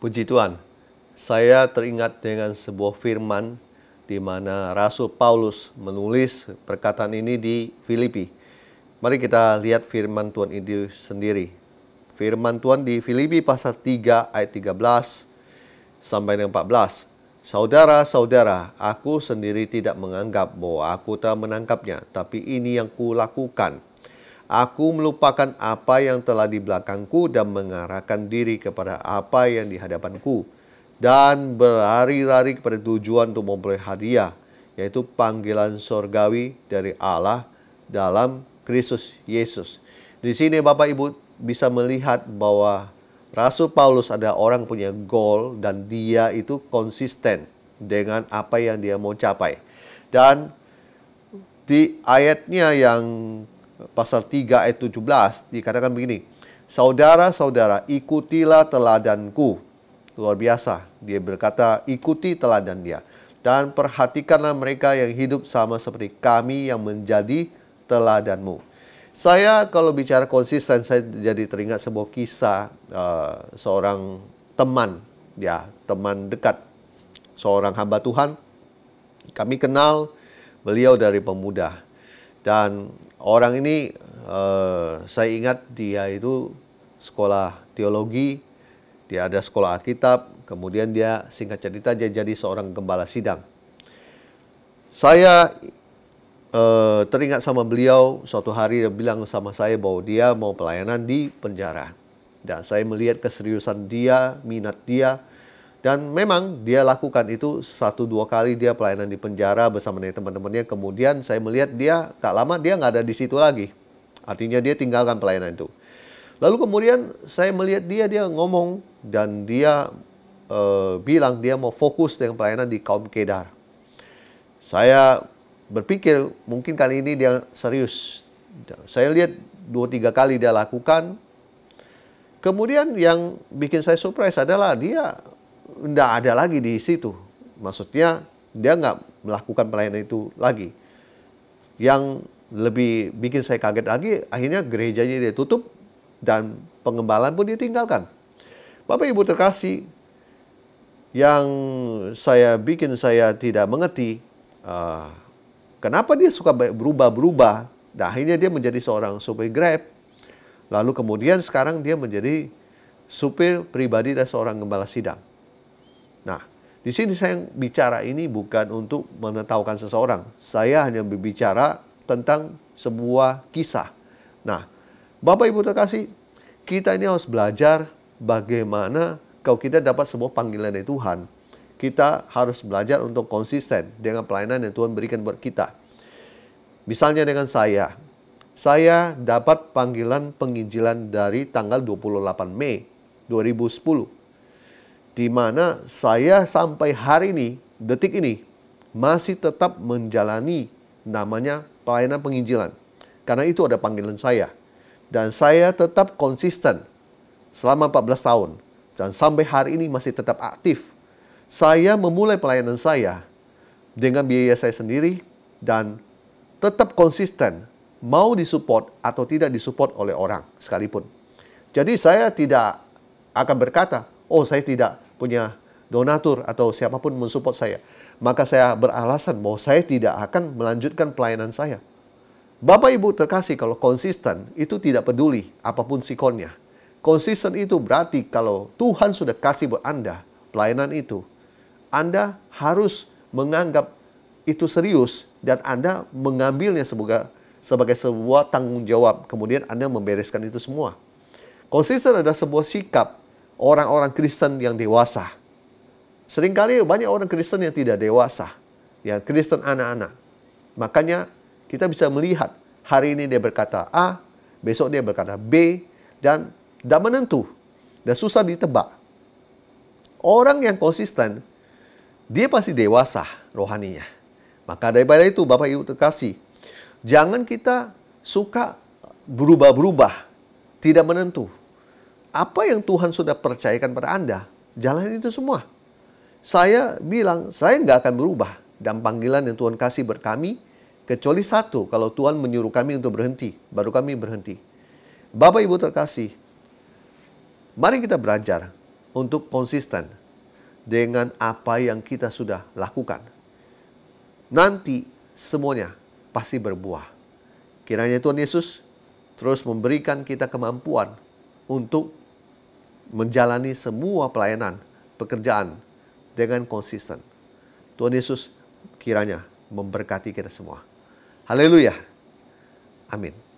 Puji Tuhan, saya teringat dengan sebuah firman di mana Rasul Paulus menulis perkataan ini di Filipi. Mari kita lihat firman Tuhan itu sendiri. Firman Tuhan di Filipi pasal 3 ayat 13 sampai dengan 14. Saudara-saudara, aku sendiri tidak menganggap bahwa aku telah menangkapnya, tapi ini yang kulakukan. Aku melupakan apa yang telah di belakangku dan mengarahkan diri kepada apa yang di hadapanku dan berlari-lari kepada tujuan untuk memperoleh hadiah yaitu panggilan sorgawi dari Allah dalam Kristus Yesus. Di sini Bapak Ibu bisa melihat bahwa Rasul Paulus ada orang punya goal dan dia itu konsisten dengan apa yang dia mau capai. Dan di ayatnya yang pasal 3 ayat 17 dikatakan begini. Saudara-saudara, ikutilah teladanku. Luar biasa. Dia berkata, ikuti teladan dia. Dan perhatikanlah mereka yang hidup sama seperti kami yang menjadi teladanmu. Saya kalau bicara konsisten, saya jadi teringat sebuah kisah uh, seorang teman. Ya, teman dekat. Seorang hamba Tuhan. Kami kenal beliau dari pemuda dan orang ini uh, saya ingat dia itu sekolah teologi, dia ada sekolah Alkitab, kemudian dia singkat cerita dia jadi seorang gembala sidang. Saya uh, teringat sama beliau suatu hari dia bilang sama saya bahwa dia mau pelayanan di penjara. Dan saya melihat keseriusan dia, minat dia, dan memang dia lakukan itu satu dua kali dia pelayanan di penjara bersama dengan teman-temannya. Kemudian saya melihat dia tak lama dia nggak ada di situ lagi. Artinya dia tinggalkan pelayanan itu. Lalu kemudian saya melihat dia dia ngomong dan dia e, bilang dia mau fokus dengan pelayanan di kaum Kedar. Saya berpikir mungkin kali ini dia serius. Saya lihat dua tiga kali dia lakukan. Kemudian yang bikin saya surprise adalah dia tidak ada lagi di situ. Maksudnya dia nggak melakukan pelayanan itu lagi. Yang lebih bikin saya kaget lagi, akhirnya gerejanya dia tutup dan pengembalaan pun ditinggalkan. Bapak Ibu terkasih, yang saya bikin saya tidak mengerti uh, kenapa dia suka berubah-berubah. dan akhirnya dia menjadi seorang supir Grab. Lalu kemudian sekarang dia menjadi supir pribadi dan seorang gembala sidang. Nah, di sini saya bicara ini bukan untuk menetaukan seseorang. Saya hanya berbicara tentang sebuah kisah. Nah, Bapak Ibu terkasih, kita ini harus belajar bagaimana kalau kita dapat sebuah panggilan dari Tuhan. Kita harus belajar untuk konsisten dengan pelayanan yang Tuhan berikan buat kita. Misalnya dengan saya, saya dapat panggilan penginjilan dari tanggal 28 Mei 2010 di mana saya sampai hari ini, detik ini, masih tetap menjalani namanya pelayanan penginjilan. Karena itu ada panggilan saya. Dan saya tetap konsisten selama 14 tahun. Dan sampai hari ini masih tetap aktif. Saya memulai pelayanan saya dengan biaya saya sendiri dan tetap konsisten mau disupport atau tidak disupport oleh orang sekalipun. Jadi saya tidak akan berkata, oh saya tidak punya donatur atau siapapun mensupport saya, maka saya beralasan bahwa saya tidak akan melanjutkan pelayanan saya. Bapak Ibu terkasih kalau konsisten itu tidak peduli apapun sikonnya. Konsisten itu berarti kalau Tuhan sudah kasih buat Anda pelayanan itu, Anda harus menganggap itu serius dan Anda mengambilnya sebagai sebagai sebuah tanggung jawab. Kemudian Anda membereskan itu semua. Konsisten adalah sebuah sikap orang-orang Kristen yang dewasa. Seringkali banyak orang Kristen yang tidak dewasa, ya Kristen anak-anak. Makanya kita bisa melihat hari ini dia berkata A, besok dia berkata B, dan tidak menentu dan susah ditebak. Orang yang konsisten, dia pasti dewasa rohaninya. Maka daripada itu Bapak Ibu terkasih, jangan kita suka berubah-berubah, tidak menentu apa yang Tuhan sudah percayakan pada Anda, jalan itu semua. Saya bilang, saya nggak akan berubah. Dan panggilan yang Tuhan kasih kami kecuali satu, kalau Tuhan menyuruh kami untuk berhenti, baru kami berhenti. Bapak Ibu terkasih, mari kita belajar untuk konsisten dengan apa yang kita sudah lakukan. Nanti semuanya pasti berbuah. Kiranya Tuhan Yesus terus memberikan kita kemampuan untuk menjalani semua pelayanan, pekerjaan dengan konsisten. Tuhan Yesus kiranya memberkati kita semua. Haleluya. Amin.